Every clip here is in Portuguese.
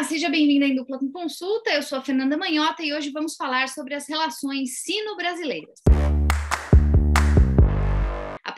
Ah, seja bem vinda à Dupla com Consulta. Eu sou a Fernanda Manhota e hoje vamos falar sobre as relações sino-brasileiras.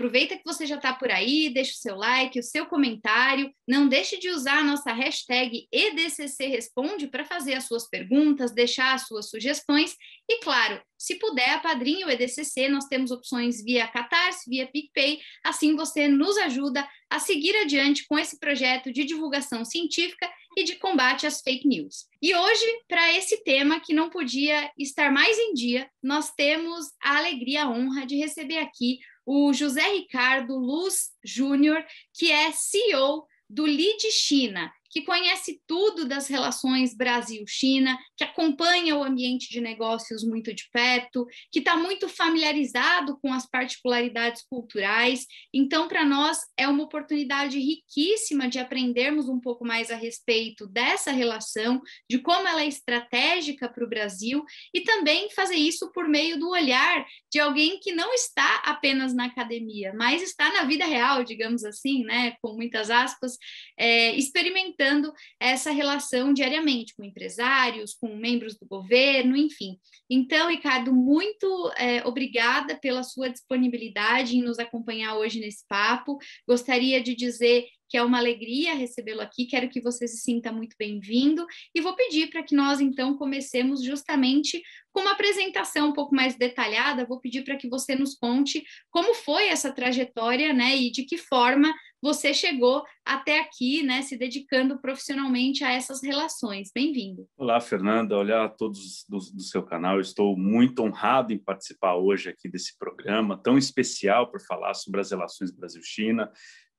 Aproveita que você já está por aí, deixa o seu like, o seu comentário. Não deixe de usar a nossa hashtag EDCC Responde para fazer as suas perguntas, deixar as suas sugestões. E, claro, se puder, padrinho EDCC. Nós temos opções via Catarse, via PicPay. Assim você nos ajuda a seguir adiante com esse projeto de divulgação científica e de combate às fake news. E hoje, para esse tema que não podia estar mais em dia, nós temos a alegria, a honra de receber aqui o José Ricardo Luz Júnior, que é CEO do Lead China, que conhece tudo das relações Brasil-China, que acompanha o ambiente de negócios muito de perto, que está muito familiarizado com as particularidades culturais. Então, para nós, é uma oportunidade riquíssima de aprendermos um pouco mais a respeito dessa relação, de como ela é estratégica para o Brasil e também fazer isso por meio do olhar de alguém que não está apenas na academia, mas está na vida real, digamos assim, né, com muitas aspas, é, experimentando estreitando essa relação diariamente com empresários, com membros do governo, enfim. Então, Ricardo, muito é, obrigada pela sua disponibilidade em nos acompanhar hoje nesse papo. Gostaria de dizer que é uma alegria recebê-lo aqui, quero que você se sinta muito bem-vindo e vou pedir para que nós então comecemos justamente com uma apresentação um pouco mais detalhada. Vou pedir para que você nos conte como foi essa trajetória, né, e de que forma você chegou até aqui, né, se dedicando profissionalmente a essas relações. Bem-vindo. Olá, Fernanda. Olá a todos do, do, seu canal. Eu estou muito honrado em participar hoje aqui desse programa tão especial para falar sobre as relações Brasil-China.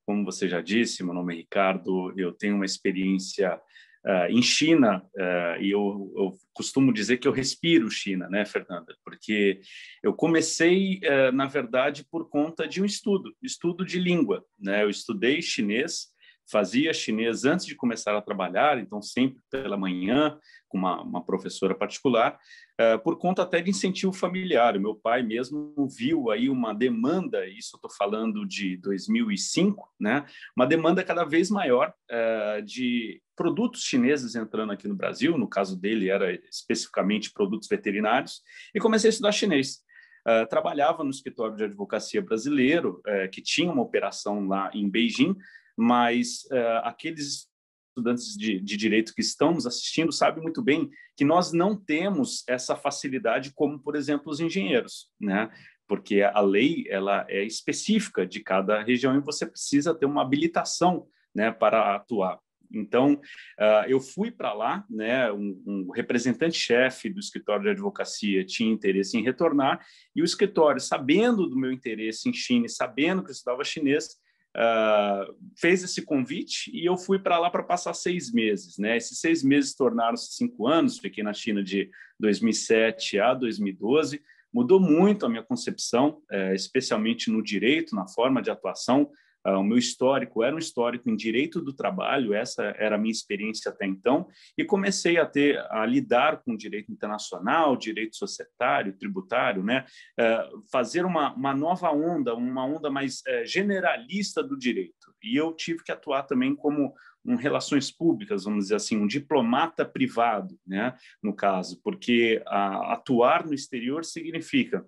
Como você já disse, meu nome é Ricardo. Eu tenho uma experiência Uh, em China, uh, e eu, eu, costumo dizer que eu respiro China, né, Fernanda? Porque eu comecei, uh, na verdade, por conta de um estudo, estudo de língua. Né? Eu estudei chinês fazia chinês antes de começar a trabalhar, então sempre pela manhã, com uma, uma professora particular, uh, por conta até de incentivo familiar. O meu pai mesmo viu aí uma demanda, isso eu estou falando de 2005, né? uma demanda cada vez maior uh, de produtos chineses entrando aqui no Brasil, no caso dele era especificamente produtos veterinários, e comecei a estudar chinês. Uh, trabalhava no escritório de advocacia brasileiro, que tinha uma operação lá em Beijing, mas uh, aqueles estudantes de, de, direito que estão nos assistindo sabem muito bem que nós não temos essa facilidade como, por exemplo, os engenheiros, né? Porque a lei ela é específica de cada região e você precisa ter uma habilitação, né, para atuar. Então, uh, eu fui para lá, né, um, um representante-chefe do escritório de advocacia tinha interesse em retornar, e o escritório, sabendo do meu interesse em China, sabendo que eu estudava chinês, uh, fez esse convite e eu fui para lá para passar seis meses. Né? Esses seis meses tornaram-se cinco anos, fiquei na China de 2007 a 2012. Mudou muito a minha concepção, uh, especialmente no direito, na forma de atuação. Uh, o meu histórico era um histórico em direito do trabalho, essa era a minha experiência até então, e comecei a ter a lidar com direito internacional, direito societário, tributário, né? Uh, fazer uma, uma nova onda, uma onda mais uh, generalista do direito. E eu tive que atuar também como um relações públicas, vamos dizer assim, um diplomata privado, né? No caso, porque ah, atuar no exterior significa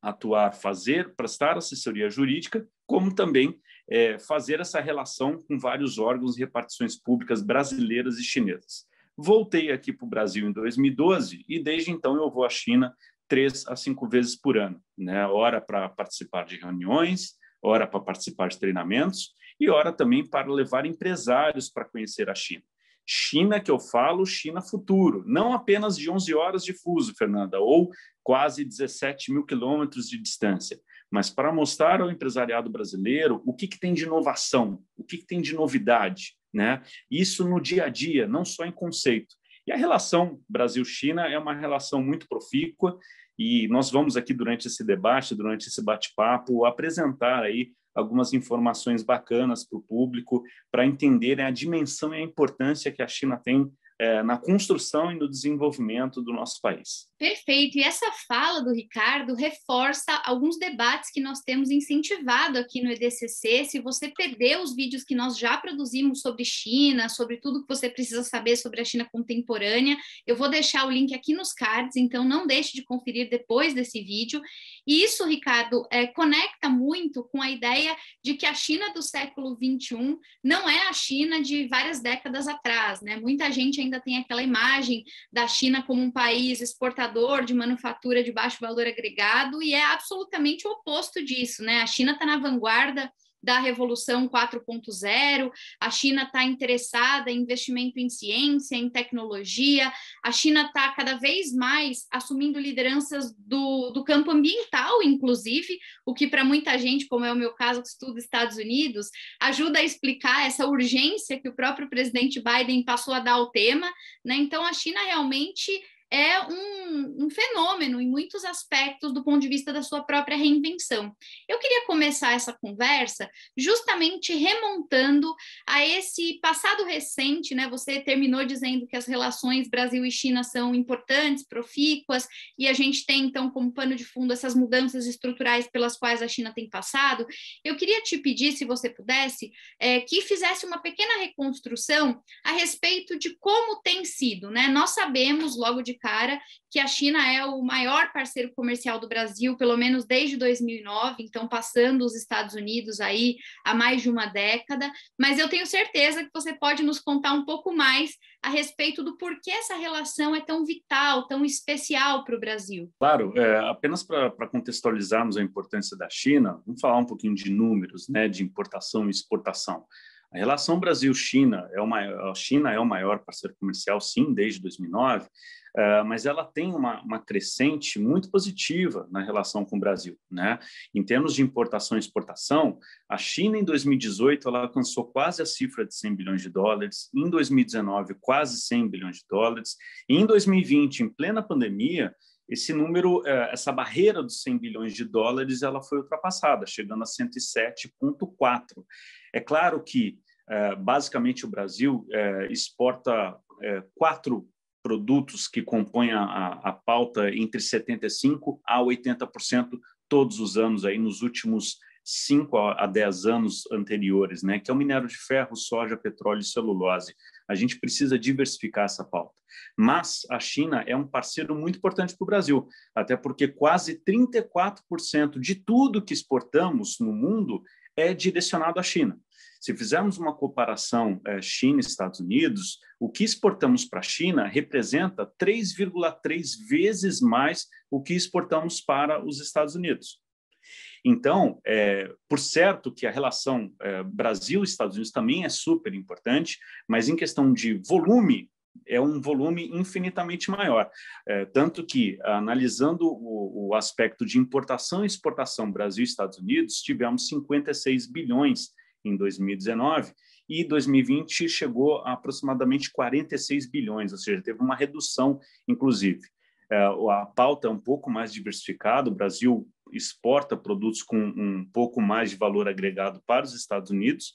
atuar, fazer, prestar assessoria jurídica como também é, fazer essa relação com vários órgãos e repartições públicas brasileiras e chinesas. Voltei aqui para o Brasil em 2012 e desde então eu vou à China três a cinco vezes por ano, né? Hora para participar de reuniões, hora para participar de treinamentos e hora também para levar empresários para conhecer a China. China que eu falo, China futuro, não apenas de 11 horas de fuso, Fernanda, ou quase 17 mil quilômetros de distância, mas para mostrar ao empresariado brasileiro o que, que tem de inovação, o que, que tem de novidade, né? Isso no dia a dia, não só em conceito. E a relação Brasil-China é uma relação muito profícua e nós vamos aqui durante esse debate, durante esse bate-papo, apresentar aí algumas informações bacanas para o público para entenderem né, a dimensão e a importância que a China tem é, na construção e no desenvolvimento do nosso país. Perfeito. E essa fala do Ricardo reforça alguns debates que nós temos incentivado aqui no EDCC. Se você perdeu os vídeos que nós já produzimos sobre China, sobre tudo que você precisa saber sobre a China contemporânea, eu vou deixar o link aqui nos cards, então não deixe de conferir depois desse vídeo. E isso, Ricardo, é, conecta muito com a ideia de que a China do século XXI não é a China de várias décadas atrás, né? Muita gente ainda ainda tem aquela imagem da China como um país exportador de manufatura de baixo valor agregado e é absolutamente o oposto disso, né? A China está na vanguarda da Revolução 4.0, a China está interessada em investimento em ciência, em tecnologia, a China está cada vez mais assumindo lideranças do, do campo ambiental, inclusive, o que para muita gente, como é o meu caso, que estudo Estados Unidos, ajuda a explicar essa urgência que o próprio presidente Biden passou a dar ao tema. Né? Então, a China realmente é um, um, fenômeno em muitos aspectos do ponto de vista da sua própria reinvenção. Eu queria começar essa conversa justamente remontando a esse passado recente, né? Você terminou dizendo que as relações Brasil e China são importantes, profícuas, e a gente tem então como pano de fundo essas mudanças estruturais pelas quais a China tem passado. Eu queria te pedir, se você pudesse, é, que fizesse uma pequena reconstrução a respeito de como tem sido, né? Nós sabemos logo de cara que a China é o maior parceiro comercial do Brasil, pelo menos desde 2009, então passando os Estados Unidos aí há mais de uma década. Mas eu tenho certeza que você pode nos contar um pouco mais a respeito do porquê essa relação é tão vital, tão especial para o Brasil. Claro, é, apenas para contextualizarmos a importância da China, vamos falar um pouquinho de números, né, de importação e exportação. A relação Brasil-China é o maior, a China é o maior parceiro comercial, sim, desde 2009, eh, mas ela tem uma, uma, crescente muito positiva na relação com o Brasil. Né? Em termos de importação e exportação, a China em 2018 ela alcançou quase a cifra de 100 bilhões de dólares, em 2019 quase 100 bilhões de dólares, e em 2020, em plena pandemia, esse número, eh, essa barreira dos 100 bilhões de dólares, ela foi ultrapassada, chegando a 107,4. É claro que, eh, basicamente, o Brasil exporta 4 produtos que compõem a, a pauta entre 75% a 80% todos os anos, aí nos últimos 5 a 10 anos anteriores, né, que é o minério de ferro, soja, petróleo e celulose. A gente precisa diversificar essa pauta. Mas a China é um parceiro muito importante para o Brasil, até porque quase 34% de tudo que exportamos no mundo é direcionado à China. Se fizermos uma comparação é, China Estados Unidos, o que exportamos para a China representa 3,3 vezes mais o que exportamos para os Estados Unidos. Então, é, por certo que a relação é, eh, Brasil-Estados Unidos também é super importante, mas em questão de volume, é um volume infinitamente maior. É, tanto que, analisando o, o, aspecto de importação e exportação Brasil-Estados Unidos, tivemos 56 bilhões em 2019 e 2020 chegou a aproximadamente 46 bilhões, ou seja, teve uma redução, inclusive. É, a pauta é um pouco mais diversificada, o Brasil exporta produtos com um pouco mais de valor agregado para os Estados Unidos,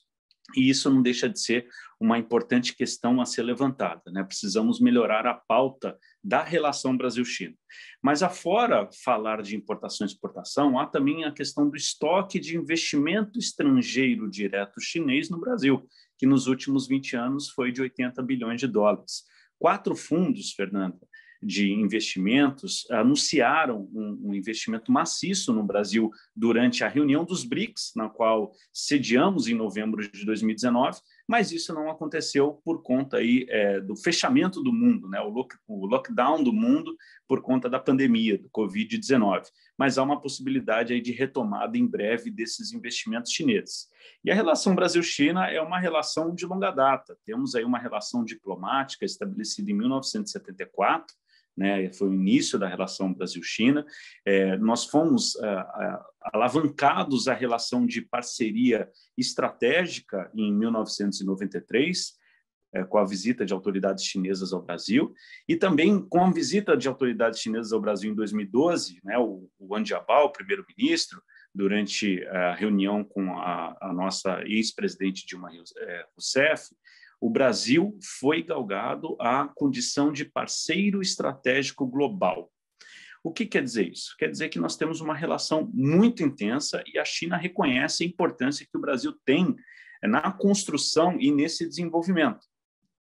e isso não deixa de ser uma importante questão a ser levantada. Né? Precisamos melhorar a pauta da relação Brasil-China. Mas, afora falar de importação e exportação, há também a questão do estoque de investimento estrangeiro direto chinês no Brasil, que nos últimos 20 anos foi de 80 bilhões de dólares. Quatro fundos, Fernanda, de investimentos anunciaram um, um, investimento maciço no Brasil durante a reunião dos BRICS, na qual sediamos em novembro de 2019, mas isso não aconteceu por conta aí, é, do fechamento do mundo, né, o, lock, o lockdown do mundo por conta da pandemia do Covid-19. Mas há uma possibilidade aí de retomada em breve desses investimentos chineses. E a relação Brasil-China é uma relação de longa data. Temos aí uma relação diplomática estabelecida em 1974, né? Foi o início da relação Brasil-China. É, nós fomos é, é, alavancados à relação de parceria estratégica em 1993 é, com a visita de autoridades chinesas ao Brasil e também com a visita de autoridades chinesas ao Brasil em 2012, né, o, o Wang Jiabao, primeiro-ministro, durante a reunião com a, a nossa ex-presidente Dilma Rousseff, o Brasil foi galgado à condição de parceiro estratégico global. O que quer dizer isso? Quer dizer que nós temos uma relação muito intensa e a China reconhece a importância que o Brasil tem eh, na construção e nesse desenvolvimento.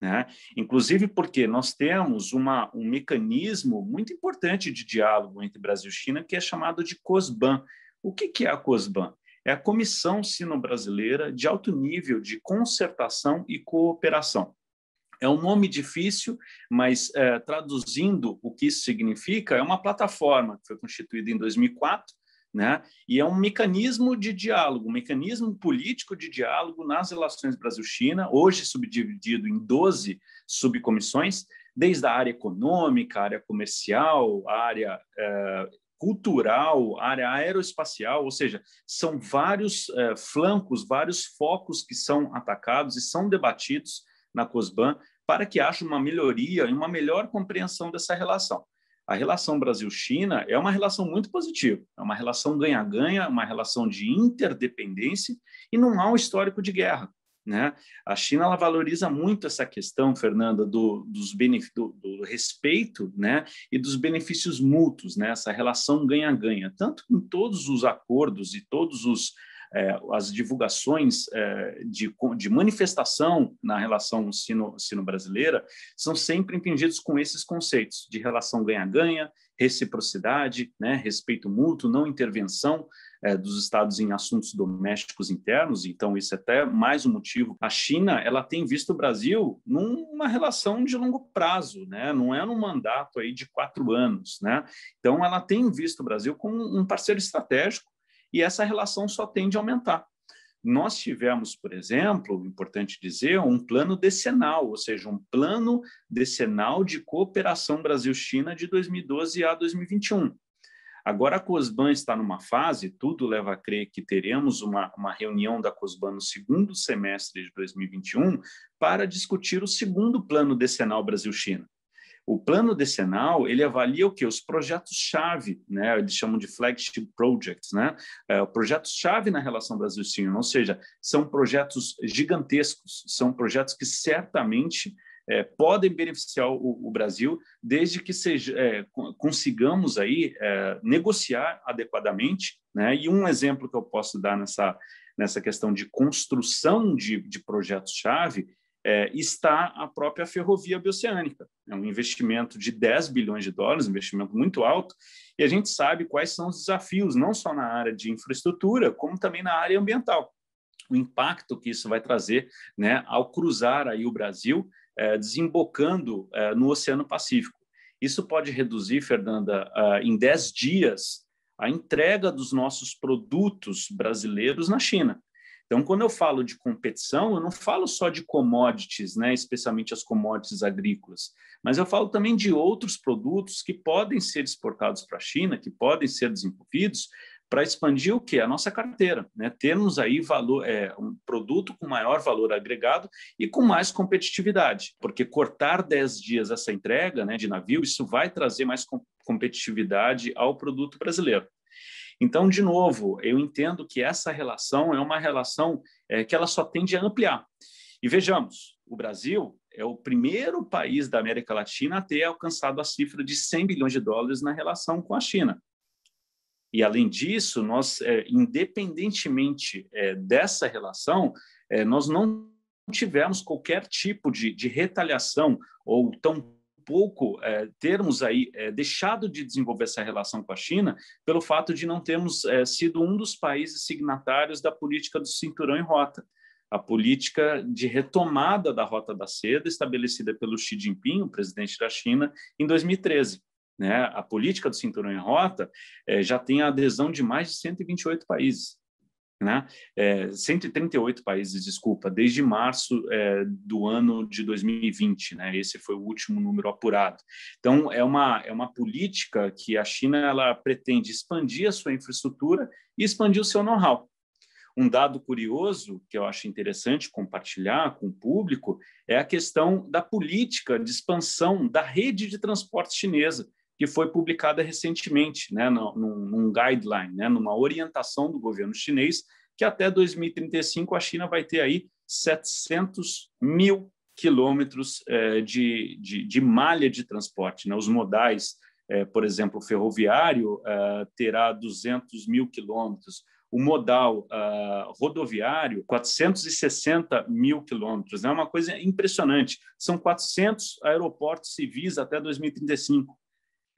Né? Inclusive porque nós temos uma, um mecanismo muito importante de diálogo entre Brasil e China, que é chamado de COSBAN. O que, que é a COSBAN? é a Comissão Sino-Brasileira de Alto Nível de Concertação e Cooperação. É um nome difícil, mas é, traduzindo o que isso significa, é uma plataforma que foi constituída em 2004 né? E é um mecanismo de diálogo, um mecanismo político de diálogo nas relações Brasil-China, hoje subdividido em 12 subcomissões, desde a área econômica, a área comercial, a área eh, cultural, área aeroespacial, ou seja, são vários é, flancos, vários focos que são atacados e são debatidos na COSBAN para que haja uma melhoria e uma melhor compreensão dessa relação. A relação Brasil-China é uma relação muito positiva, é uma relação ganha-ganha, uma relação de interdependência e não há um histórico de guerra. Né? A China ela valoriza muito essa questão, Fernanda, do, dos do, do respeito né? e dos benefícios mútuos, né? essa relação ganha-ganha, tanto em todos os acordos e todos os é, as divulgações é, de, de manifestação na relação sino-brasileira sino são sempre impingidos com esses conceitos de relação ganha-ganha, reciprocidade, né, respeito mútuo, não intervenção eh, dos Estados em assuntos domésticos internos. Então, isso é até mais um motivo. A China ela tem visto o Brasil numa relação de longo prazo, né? não é num mandato aí de quatro anos. Né? Então, ela tem visto o Brasil como um parceiro estratégico e essa relação só tende a aumentar. Nós tivemos, por exemplo, importante dizer, um plano decenal, ou seja, um plano decenal de cooperação Brasil-China de 2012 a 2021. Agora a COSBAN está numa fase, tudo leva a crer que teremos uma, uma reunião da COSBAN no segundo semestre de 2021 para discutir o segundo plano decenal Brasil-China. O plano decenal, ele avalia o que? Os projetos-chave, né? eles chamam de flagship projects, né? É, projetos-chave na relação Brasil-China, ou seja, são projetos gigantescos, são projetos que certamente é, podem beneficiar o, o, Brasil, desde que seja, é, consigamos aí é, negociar adequadamente. Né? E um exemplo que eu posso dar nessa, nessa questão de construção de, de projetos-chave é, está a própria ferrovia bioceânica. É um investimento de 10 bilhões de dólares, um investimento muito alto, e a gente sabe quais são os desafios, não só na área de infraestrutura, como também na área ambiental. O impacto que isso vai trazer né, ao cruzar aí o Brasil, é, desembocando é, no Oceano Pacífico. Isso pode reduzir, Fernanda, é, em 10 dias a entrega dos nossos produtos brasileiros na China. Então, quando eu falo de competição, eu não falo só de commodities, né, especialmente as commodities agrícolas, mas eu falo também de outros produtos que podem ser exportados para a China, que podem ser desenvolvidos para expandir o que a nossa carteira, né? Termos aí valor, é, um produto com maior valor agregado e com mais competitividade, porque cortar 10 dias essa entrega, né, de navio, isso vai trazer mais com competitividade ao produto brasileiro. Então, de novo, eu entendo que essa relação é uma relação é, que ela só tende a ampliar. E vejamos, o Brasil é o primeiro país da América Latina a ter alcançado a cifra de 100 bilhões de dólares na relação com a China. E, além disso, nós, é, independentemente é, dessa relação, é, nós não tivemos qualquer tipo de, de retaliação ou tão pouco é, termos aí é, deixado de desenvolver essa relação com a China pelo fato de não termos é, sido um dos países signatários da política do cinturão e rota. A política de retomada da Rota da Seda, estabelecida pelo Xi Jinping, o presidente da China, em 2013. Né? A política do cinturão e rota é, já tem a adesão de mais de 128 países né? É, 138 países, desculpa, desde março é, do ano de 2020, né? Esse foi o último número apurado. Então é uma é uma política que a China ela pretende expandir a sua infraestrutura e expandir o seu know-how. Um dado curioso que eu acho interessante compartilhar com o público é a questão da política de expansão da rede de transporte chinesa, que foi publicada recentemente, né, num, num guideline, né, numa orientação do governo chinês, que até 2035 a China vai ter aí 700 mil quilômetros eh, de, de, de, malha de transporte. Né? Os modais, eh, por exemplo, ferroviário eh, terá 200 mil quilômetros, o modal uh, rodoviário, 460 mil quilômetros. É né? uma coisa impressionante. São 400 aeroportos civis até 2035.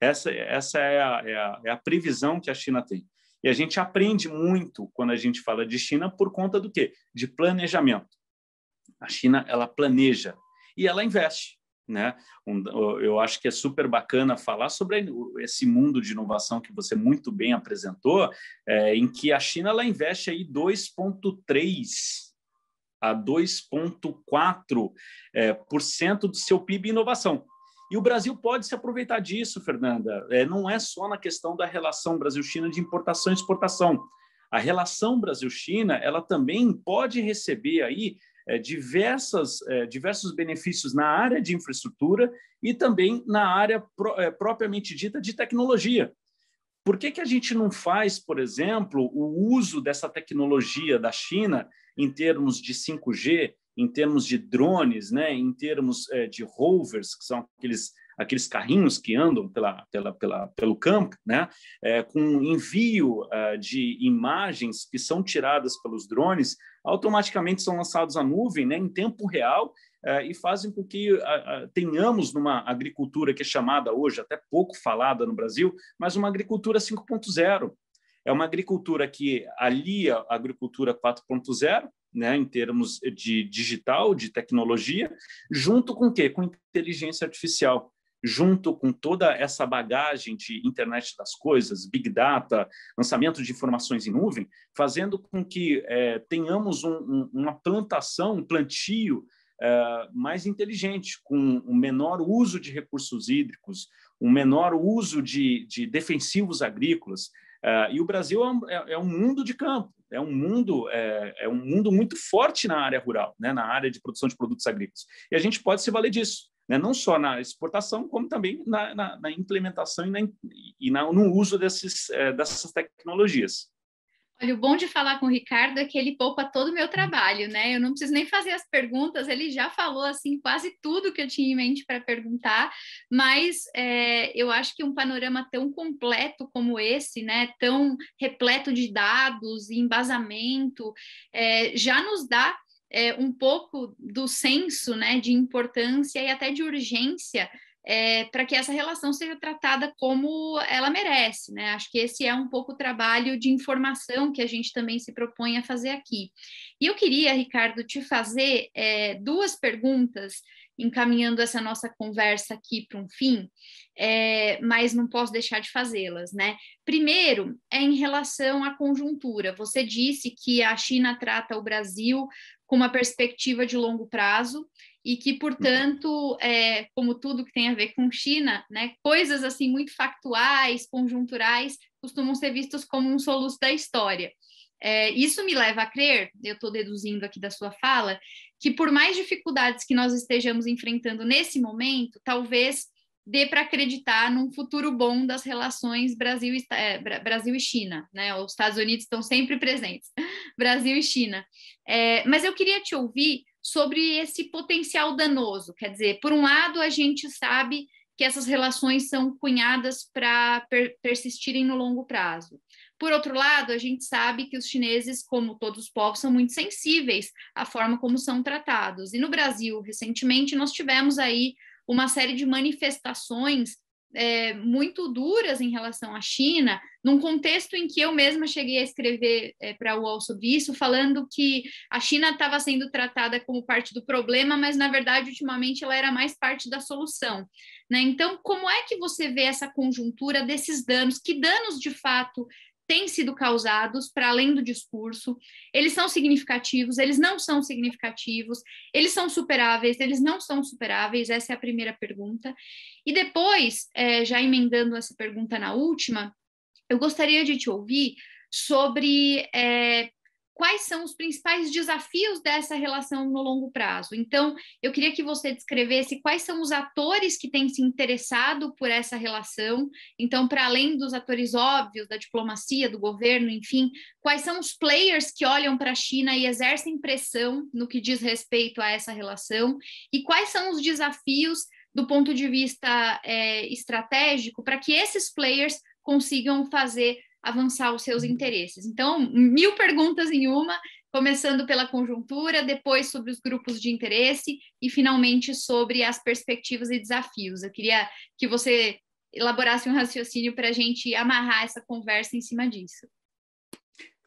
Essa, essa é, a, é, a, é a previsão que a China tem. E a gente aprende muito quando a gente fala de China por conta do quê? De planejamento. A China, ela planeja e ela investe. Né? Um, eu acho que é super bacana falar sobre esse mundo de inovação que você muito bem apresentou, é, em que a China ela investe aí 2,3 a 2,4% é, por cento do seu PIB em inovação. E o Brasil pode se aproveitar disso, Fernanda. É, não é só na questão da relação Brasil-China de importação e exportação. A relação Brasil-China, ela também pode receber aí é, diversas, é, diversos benefícios na área de infraestrutura e também na área pro, é, propriamente dita de tecnologia. Por que, que a gente não faz, por exemplo, o uso dessa tecnologia da China em termos de 5G em termos de drones, né, em termos é, de rovers, que são aqueles aqueles carrinhos que andam pela, pela, pela pelo campo, né? É, com envio uh, de imagens que são tiradas pelos drones, automaticamente são lançados à nuvem né? em tempo real e fazem com que ah, ah, tenhamos numa agricultura que é chamada hoje, até pouco falada no Brasil, mas uma agricultura 5.0. É uma agricultura que alia a agricultura 4.0 né, em termos de digital, de tecnologia, junto com o quê? Com inteligência artificial junto com toda essa bagagem de internet das coisas, big data, lançamento de informações em nuvem, fazendo com que é, tenhamos um, um, uma plantação, um plantio é, mais inteligente, com um menor uso de recursos hídricos, um menor uso de, de defensivos agrícolas. É, e o Brasil é um, é, é um mundo de campo é um mundo é, é, um mundo muito forte na área rural, né, na área de produção de produtos agrícolas. E a gente pode se valer disso, né, não só na exportação, como também na, na, na implementação e, na, e no uso desses, é, dessas tecnologias. Olha, o bom de falar com o Ricardo é que ele poupa todo o meu trabalho, né? Eu não preciso nem fazer as perguntas, ele já falou assim quase tudo que eu tinha em mente para perguntar, mas é, eu acho que um panorama tão completo como esse, né? Tão repleto de dados e embasamento, é, já nos dá é, um pouco do senso né, de importância e até de urgência é, eh, para que essa relação seja tratada como ela merece, né? Acho que esse é um pouco o trabalho de informação que a gente também se propõe a fazer aqui. E eu queria, Ricardo, te fazer é, duas perguntas, encaminhando essa nossa conversa aqui para um fim, é, mas não posso deixar de fazê-las, né? Primeiro, é em relação à conjuntura. Você disse que a China trata o Brasil com uma perspectiva de longo prazo e que, uhum. portanto, é, como tudo que tem a ver com China, né, coisas assim muito factuais, conjunturais, costumam ser vistas como um soluço da história. É, isso me leva a crer, eu estou deduzindo aqui da sua fala, que por mais dificuldades que nós estejamos enfrentando nesse momento, talvez dê para acreditar num futuro bom das relações Brasil, é, Brasil e China, né? Os Estados Unidos estão sempre presentes, Brasil e China. É, mas eu queria te ouvir sobre esse potencial danoso. Quer dizer, por um lado, a gente sabe que essas relações são cunhadas para per persistirem no longo prazo. Por outro lado, a gente sabe que os chineses, como todos os povos, são muito sensíveis à forma como são tratados. E no Brasil, recentemente, nós tivemos aí uma série de manifestações é, muito duras em relação à China, num contexto em que eu mesma cheguei a escrever é, para o UOL sobre isso, falando que a China estava sendo tratada como parte do problema, mas na verdade, ultimamente, ela era mais parte da solução. Né? Então, como é que você vê essa conjuntura desses danos? Que danos de fato têm sido causados para além do discurso. Eles são significativos, eles não são significativos, eles são superáveis, eles não são superáveis. Essa é a primeira pergunta. E depois, é, já emendando essa pergunta na última, eu gostaria de te ouvir sobre é, quais são os principais desafios dessa relação no longo prazo. Então, eu queria que você descrevesse quais são os atores que têm se interessado por essa relação. Então, para além dos atores óbvios da diplomacia, do governo, enfim, quais são os players que olham para a China e exercem pressão no que diz respeito a essa relação e quais são os desafios do ponto de vista é, estratégico para que esses players consigam fazer avançar os seus uhum. interesses. Então, mil perguntas em uma, começando pela conjuntura, depois sobre os grupos de interesse e finalmente sobre as perspectivas e desafios. Eu queria que você elaborasse um raciocínio para a gente amarrar essa conversa em cima disso.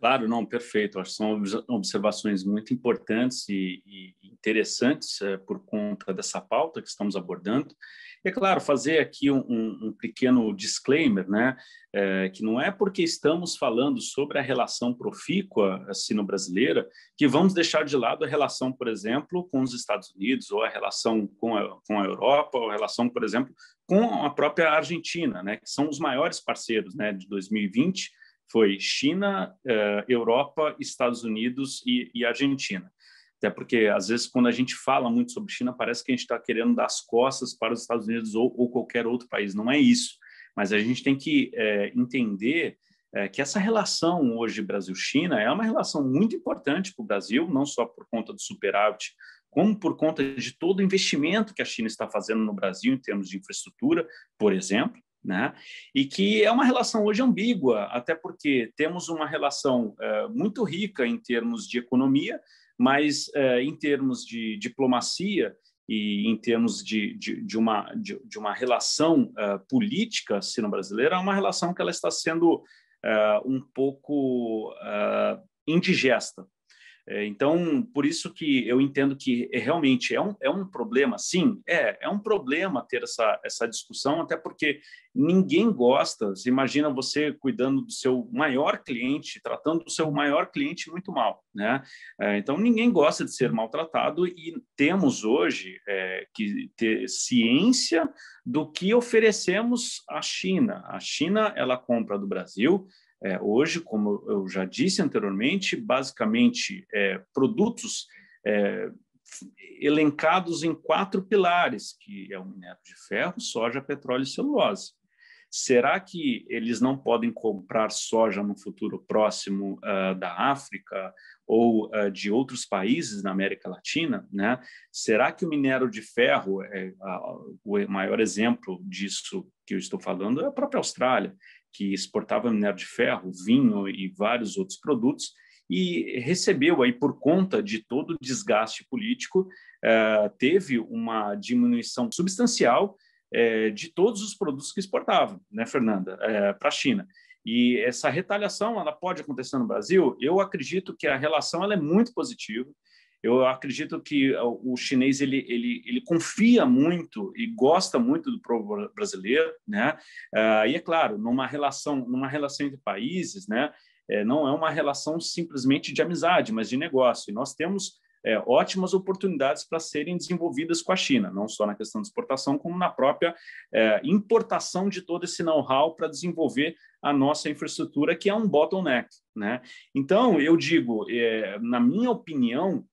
Claro, não, perfeito. Acho que são observações muito importantes e, e interessantes é, por conta dessa pauta que estamos abordando. E, é claro, fazer aqui um, um pequeno disclaimer, né? É, que não é porque estamos falando sobre a relação profícua sino-brasileira assim, que vamos deixar de lado a relação, por exemplo, com os Estados Unidos, ou a relação com a, com a Europa, ou a relação, por exemplo, com a própria Argentina, né? Que são os maiores parceiros né, de 2020 foi China, eh, Europa, Estados Unidos e, e, Argentina. Até porque, às vezes, quando a gente fala muito sobre China, parece que a gente está querendo dar as costas para os Estados Unidos ou, ou, qualquer outro país. Não é isso. Mas a gente tem que eh, entender eh, que essa relação hoje Brasil-China é uma relação muito importante para o Brasil, não só por conta do superávit como por conta de todo o investimento que a China está fazendo no Brasil em termos de infraestrutura, por exemplo, né? E que é uma relação hoje ambígua, até porque temos uma relação uh, muito rica em termos de economia, mas uh, em termos de diplomacia e em termos de, de, de uma, de, de, uma relação uh, política sino-brasileira, é uma relação que ela está sendo um pouco indigesta, é, então, por isso que eu entendo que é, realmente é um, é um problema, sim, é, é um problema ter essa, essa discussão, até porque ninguém gosta. Você imagina você cuidando do seu maior cliente, tratando do seu maior cliente muito mal, né? É, então, ninguém gosta de ser maltratado e temos hoje é, que ter ciência do que oferecemos à China. A China, ela compra do Brasil, é, hoje, como eu já disse anteriormente, basicamente é, produtos é, elencados em quatro pilares, que é o minério de ferro, soja, petróleo e celulose. Será que eles não podem comprar soja no futuro próximo uh, da África ou uh, de outros países na América Latina? Né? Será que o minério de ferro, é, a, o maior exemplo disso que eu estou falando, é a própria Austrália? que exportava minério de ferro, vinho e vários outros produtos, e recebeu aí por conta de todo o desgaste político, eh, teve uma diminuição substancial eh, de todos os produtos que exportavam, né, Fernanda, eh, para a China. E essa retaliação, ela pode acontecer no Brasil? Eu acredito que a relação ela é muito positiva eu acredito que eh, o chinês ele, ele, ele confia muito e gosta muito do povo brasileiro, né? Ah, e é claro, numa relação, numa relação entre países, né? É, não é uma relação simplesmente de amizade, mas de negócio. E nós temos é, ótimas oportunidades para serem desenvolvidas com a China, não só na questão de exportação, como na própria é, importação de todo esse know-how para desenvolver a nossa infraestrutura, que é um bottleneck. Né? Então, eu digo, é, na minha opinião,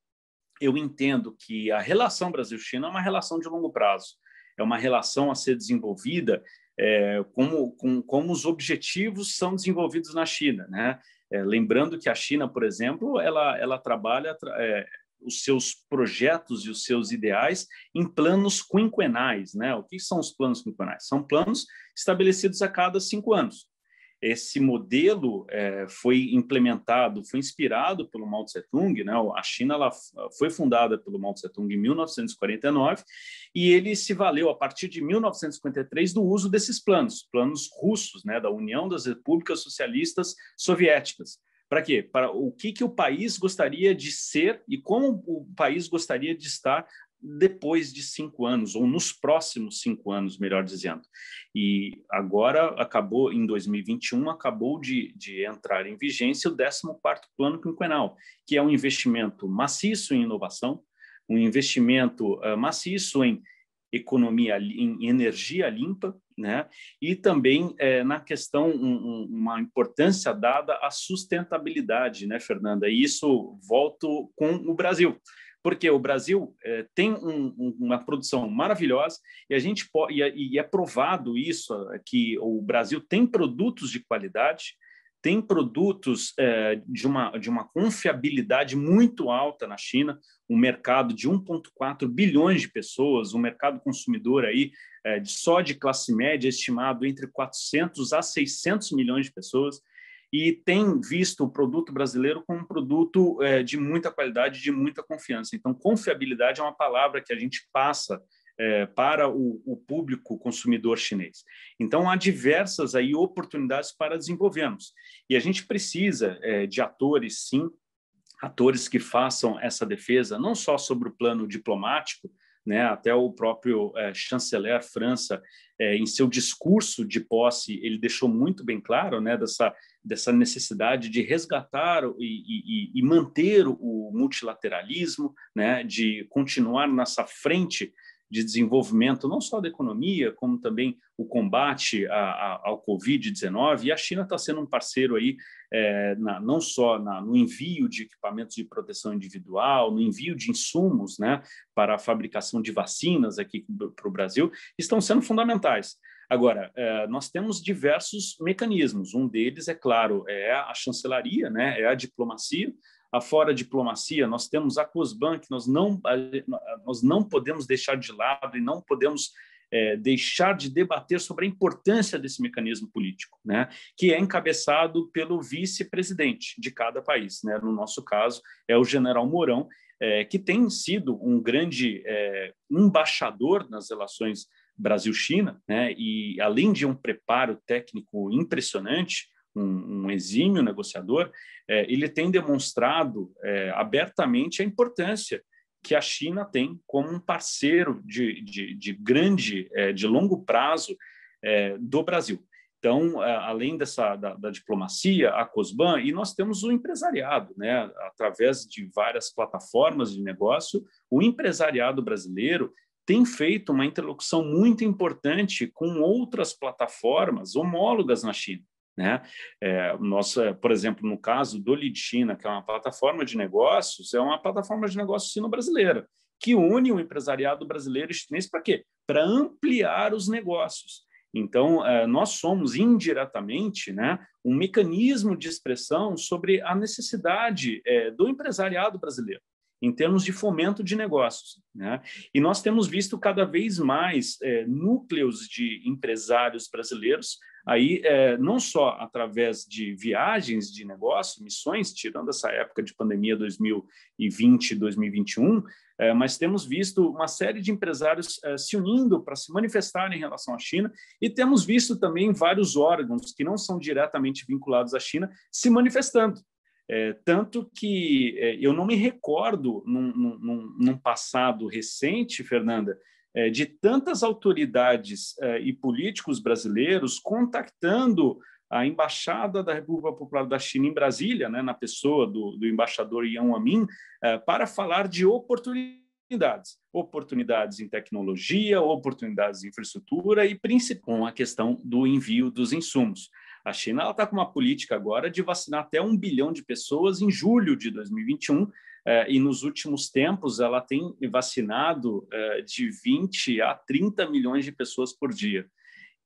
eu entendo que a relação Brasil-China é uma relação de longo prazo, é uma relação a ser desenvolvida é, como, com, como os objetivos são desenvolvidos na China. Né? É, lembrando que a China, por exemplo, ela, ela trabalha é, os seus projetos e os seus ideais em planos quinquenais. Né? O que são os planos quinquenais? São planos estabelecidos a cada cinco anos esse modelo é, foi implementado, foi inspirado pelo Mao Tse Tung, né? A China ela foi fundada pelo Mao Tse Tung em 1949 e ele se valeu a partir de 1953 do uso desses planos, planos russos, né? Da União das Repúblicas Socialistas Soviéticas. Para quê? Para o que, que o país gostaria de ser e como o país gostaria de estar depois de cinco anos, ou nos próximos cinco anos, melhor dizendo. E agora acabou, em 2021, acabou de, de entrar em vigência o 14º Plano Quinquenal, que é um investimento maciço em inovação, um investimento uh, maciço em economia, em energia limpa, né? e também eh, na questão um, um, uma importância dada à sustentabilidade, né, Fernanda? E isso volto com o Brasil porque o Brasil eh, tem um, um, uma produção maravilhosa e a gente pode, e, é, e é provado isso eh, que o Brasil tem produtos de qualidade, tem produtos eh, de, uma, de uma confiabilidade muito alta na China, um mercado de 1,4 bilhões de pessoas, um mercado consumidor aí só de classe média estimado entre 400 a 600 milhões de pessoas e tem visto o produto brasileiro como um produto é, de muita qualidade, de muita confiança. Então, confiabilidade é uma palavra que a gente passa é, para o, o, público consumidor chinês. Então, há diversas aí oportunidades para desenvolvermos. E a gente precisa é, de atores, sim, atores que façam essa defesa, não só sobre o plano diplomático, né, até o próprio é, chanceler França, é, em seu discurso de posse, ele deixou muito bem claro né, dessa dessa necessidade de resgatar e, e, e manter o multilateralismo, né, de continuar nessa frente de desenvolvimento, não só da economia, como também o combate a, a, ao Covid-19. E a China está sendo um parceiro aí, é, na, não só na, no envio de equipamentos de proteção individual, no envio de insumos né, para a fabricação de vacinas aqui para o Brasil, estão sendo fundamentais. Agora, é, nós temos diversos mecanismos. Um deles, é claro, é a chancelaria, né? é a diplomacia. Afora a diplomacia, nós temos a COSBAN, que nós não, nós não podemos deixar de lado e não podemos é, deixar de debater sobre a importância desse mecanismo político, né? que é encabeçado pelo vice-presidente de cada país. Né? No nosso caso, é o general Mourão, é, que tem sido um grande é, embaixador nas relações Brasil-China, né? E além de um preparo técnico impressionante, um, um exímio negociador, é, ele tem demonstrado é, abertamente a importância que a China tem como um parceiro de, de, de grande, é, de longo prazo é, do Brasil. Então, além dessa da, da, diplomacia, a COSBAN, e nós temos o empresariado, né? através de várias plataformas de negócio, o empresariado brasileiro tem feito uma interlocução muito importante com outras plataformas homólogas na China. Né? É, nossa, é, por exemplo, no caso do Lead China, que é uma plataforma de negócios, é uma plataforma de negócios sino-brasileira, que une o empresariado brasileiro e chinês para quê? Para ampliar os negócios. Então, é, nós somos indiretamente né, um mecanismo de expressão sobre a necessidade é, do empresariado brasileiro em termos de fomento de negócios. Né? E nós temos visto cada vez mais é, núcleos de empresários brasileiros, aí é, não só através de viagens de negócio, missões, tirando essa época de pandemia 2020, 2021, é, mas temos visto uma série de empresários é, se unindo para se manifestar em relação à China e temos visto também vários órgãos que não são diretamente vinculados à China se manifestando. É, tanto que é, eu não me recordo, num, num, num passado recente, Fernanda, é, de tantas autoridades é, e políticos brasileiros contactando a Embaixada da República Popular da China em Brasília, né, na pessoa do, do embaixador Yan Amin, é, para falar de oportunidades oportunidades, oportunidades em tecnologia, oportunidades em infraestrutura e principalmente a questão do envio dos insumos. A China está com uma política agora de vacinar até um bilhão de pessoas em julho de 2021, eh, e nos últimos tempos ela tem vacinado eh, de 20 a 30 milhões de pessoas por dia.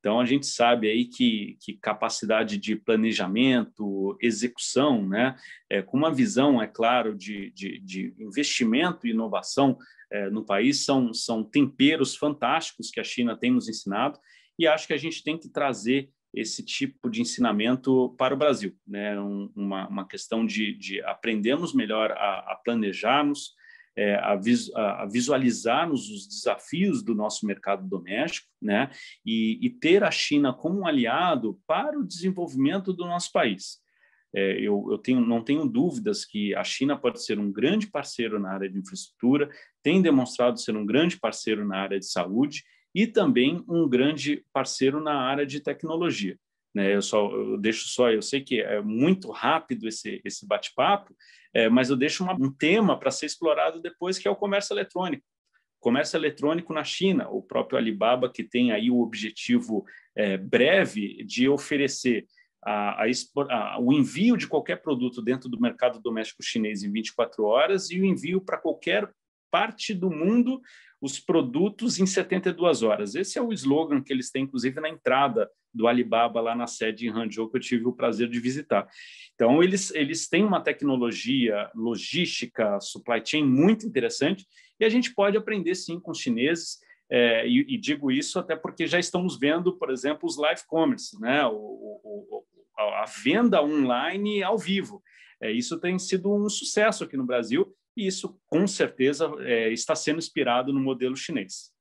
Então a gente sabe aí que, que capacidade de planejamento, execução, né, é, com uma visão, é claro, de, de, de investimento e inovação é, no país são, são temperos fantásticos que a China tem nos ensinado e acho que a gente tem que trazer esse tipo de ensinamento para o Brasil. Né? Um, uma, uma, questão de, de aprendermos melhor a, a planejarmos, é, a, vis, a, a, visualizarmos os desafios do nosso mercado doméstico né? E, e, ter a China como um aliado para o desenvolvimento do nosso país. É, eu, eu tenho, não tenho dúvidas que a China pode ser um grande parceiro na área de infraestrutura, tem demonstrado ser um grande parceiro na área de saúde, e também um grande parceiro na área de tecnologia. Né? Eu só eu deixo só, eu sei que é muito rápido esse, esse bate-papo, é, mas eu deixo uma, um tema para ser explorado depois, que é o comércio eletrônico. Comércio eletrônico na China, o próprio Alibaba, que tem aí o objetivo é, breve de oferecer a, a, a, o envio de qualquer produto dentro do mercado doméstico chinês em 24 horas e o envio para qualquer parte do mundo os produtos em 72 horas. Esse é o slogan que eles têm, inclusive, na entrada do Alibaba, lá na sede em Hangzhou, que eu tive o prazer de visitar. Então, eles, eles têm uma tecnologia logística, supply chain muito interessante, e a gente pode aprender, sim, com os chineses. É, e, e, digo isso até porque já estamos vendo, por exemplo, os live commerce, né? o, o, a venda online ao vivo. É, isso tem sido um sucesso aqui no Brasil e isso com certeza é, está sendo inspirado no modelo chinês.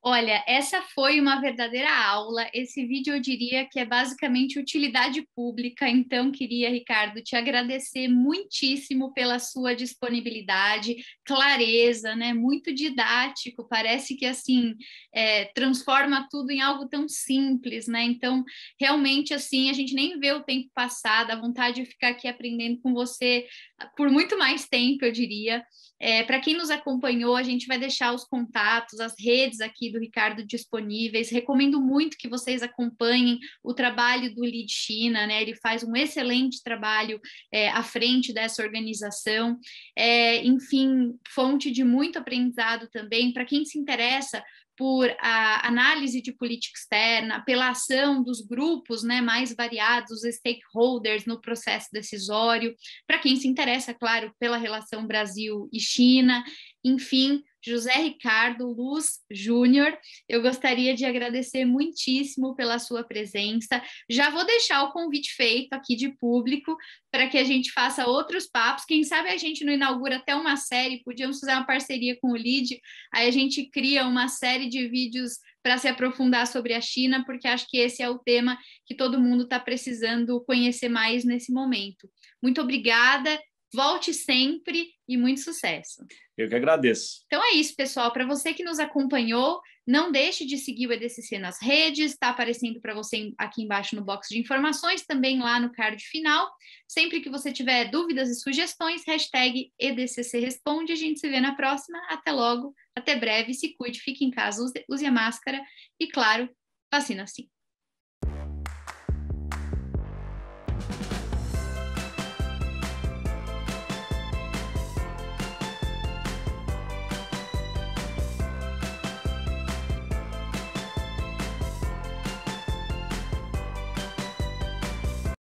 Olha, essa foi uma verdadeira aula. Esse vídeo eu diria que é basicamente utilidade pública. Então, queria, Ricardo, te agradecer muitíssimo pela sua disponibilidade, clareza, né? Muito didático. Parece que assim é, transforma tudo em algo tão simples, né? Então, realmente assim, a gente nem vê o tempo passar. A vontade de ficar aqui aprendendo com você por muito mais tempo, eu diria. É, Para quem nos acompanhou, a gente vai deixar os contatos, as redes aqui do Ricardo disponíveis. Recomendo muito que vocês acompanhem o trabalho do Lead China, né? Ele faz um excelente trabalho é, à frente dessa organização. É, enfim, fonte de muito aprendizado também. Para quem se interessa por a análise de política externa, pela ação dos grupos né, mais variados, stakeholders no processo decisório, para quem se interessa, claro, pela relação Brasil e China, enfim, José Ricardo Luz Júnior. Eu gostaria de agradecer muitíssimo pela sua presença. Já vou deixar o convite feito aqui de público para que a gente faça outros papos. Quem sabe a gente não inaugura até uma série, podíamos fazer uma parceria com o LID, aí a gente cria uma série de vídeos para se aprofundar sobre a China, porque acho que esse é o tema que todo mundo está precisando conhecer mais nesse momento. Muito obrigada Volte sempre e muito sucesso. Eu que agradeço. Então é isso, pessoal. Para você que nos acompanhou, não deixe de seguir o EDCC nas redes, está aparecendo para você aqui embaixo no box de informações, também lá no card final. Sempre que você tiver dúvidas e sugestões, hashtag EDCC Responde. A gente se vê na próxima. Até logo, até breve. Se cuide, fique em casa, use a máscara e, claro, vacina sim.